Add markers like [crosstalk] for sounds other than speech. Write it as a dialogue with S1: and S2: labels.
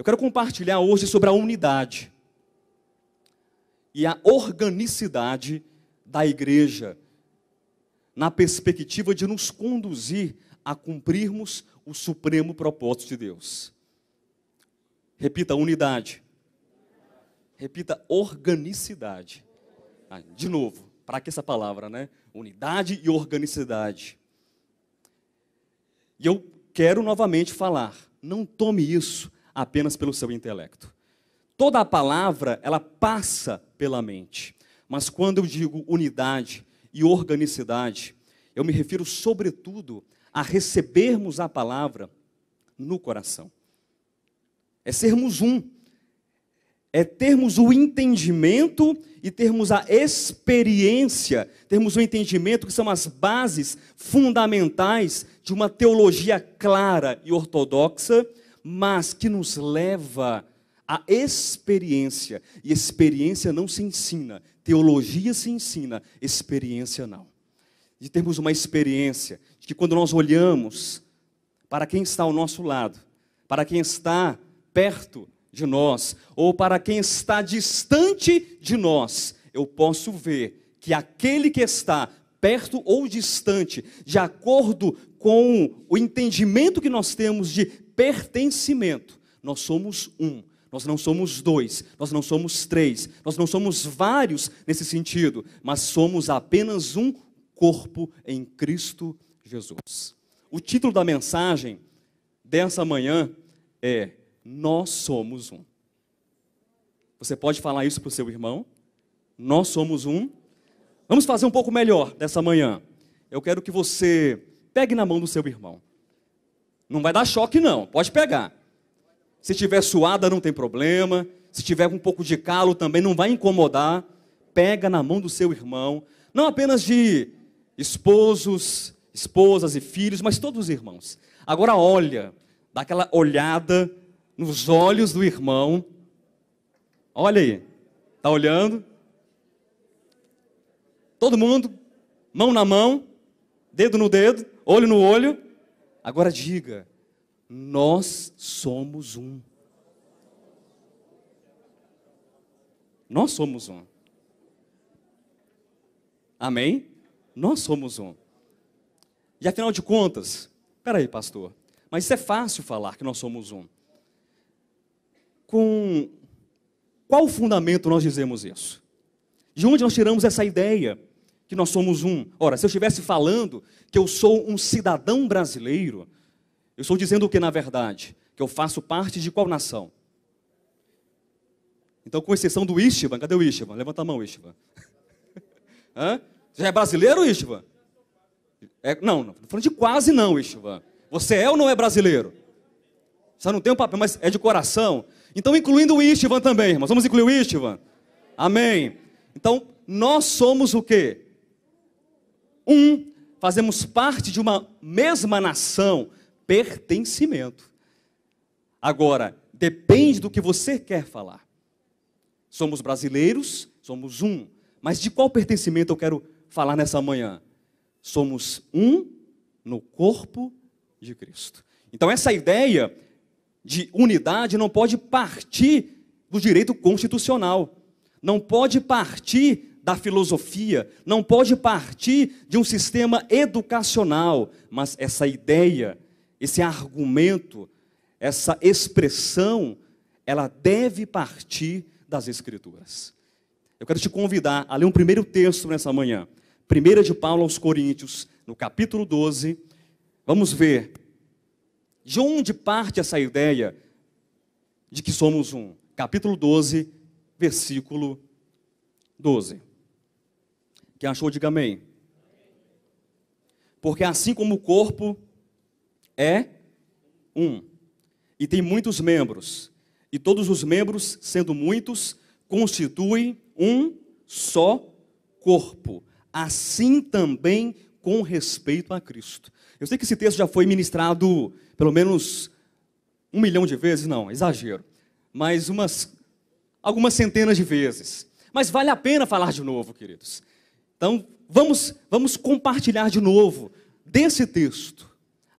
S1: Eu quero compartilhar hoje sobre a unidade e a organicidade da igreja, na perspectiva de nos conduzir a cumprirmos o supremo propósito de Deus. Repita, unidade. Repita, organicidade. de novo, para que essa palavra, né? Unidade e organicidade. E eu quero novamente falar, não tome isso apenas pelo seu intelecto. Toda a palavra, ela passa pela mente. Mas quando eu digo unidade e organicidade, eu me refiro sobretudo a recebermos a palavra no coração. É sermos um. É termos o entendimento e termos a experiência, termos o entendimento que são as bases fundamentais de uma teologia clara e ortodoxa mas que nos leva à experiência. E experiência não se ensina, teologia se ensina, experiência não. De termos uma experiência, de que quando nós olhamos para quem está ao nosso lado, para quem está perto de nós, ou para quem está distante de nós, eu posso ver que aquele que está perto ou distante, de acordo com o entendimento que nós temos de pertencimento. Nós somos um. Nós não somos dois, nós não somos três, nós não somos vários nesse sentido, mas somos apenas um corpo em Cristo Jesus. O título da mensagem dessa manhã é Nós somos um. Você pode falar isso para o seu irmão? Nós somos um. Vamos fazer um pouco melhor dessa manhã. Eu quero que você pegue na mão do seu irmão não vai dar choque, não. Pode pegar. Se tiver suada, não tem problema. Se tiver um pouco de calo, também não vai incomodar. Pega na mão do seu irmão. Não apenas de esposos, esposas e filhos, mas todos os irmãos. Agora olha, dá aquela olhada nos olhos do irmão. Olha aí. Tá olhando? Todo mundo, mão na mão, dedo no dedo, olho no olho. Agora diga: nós somos um. Nós somos um. Amém? Nós somos um. E afinal de contas, peraí, pastor, mas isso é fácil falar que nós somos um. Com qual fundamento nós dizemos isso? De onde nós tiramos essa ideia que nós somos um? Ora, se eu estivesse falando que eu sou um cidadão brasileiro, eu estou dizendo o que, na verdade? Que eu faço parte de qual nação? Então, com exceção do Istvan, cadê o Istvan? Levanta a mão, Istvan. [laughs] Hã? Você já é brasileiro, Istvan? É, não, não, estou falando de quase não, Istvan. Você é ou não é brasileiro? Você não tem um papel, mas é de coração. Então, incluindo o Istvan também, irmãos. Vamos incluir o Istvan? Amém. Então, nós somos o quê? Um, fazemos parte de uma mesma nação, pertencimento. Agora, depende do que você quer falar. Somos brasileiros, somos um. Mas de qual pertencimento eu quero falar nessa manhã? Somos um no corpo de Cristo. Então, essa ideia de unidade não pode partir do direito constitucional, não pode partir da filosofia, não pode partir de um sistema educacional, mas essa ideia esse argumento, essa expressão, ela deve partir das Escrituras. Eu quero te convidar a ler um primeiro texto nessa manhã. Primeira de Paulo aos Coríntios, no capítulo 12. Vamos ver de onde parte essa ideia de que somos um. Capítulo 12, versículo 12. Quem achou, diga amém. Porque assim como o corpo é um. E tem muitos membros. E todos os membros, sendo muitos, constituem um só corpo. Assim também com respeito a Cristo. Eu sei que esse texto já foi ministrado pelo menos um milhão de vezes, não, exagero, mas umas algumas centenas de vezes. Mas vale a pena falar de novo, queridos. Então, vamos vamos compartilhar de novo desse texto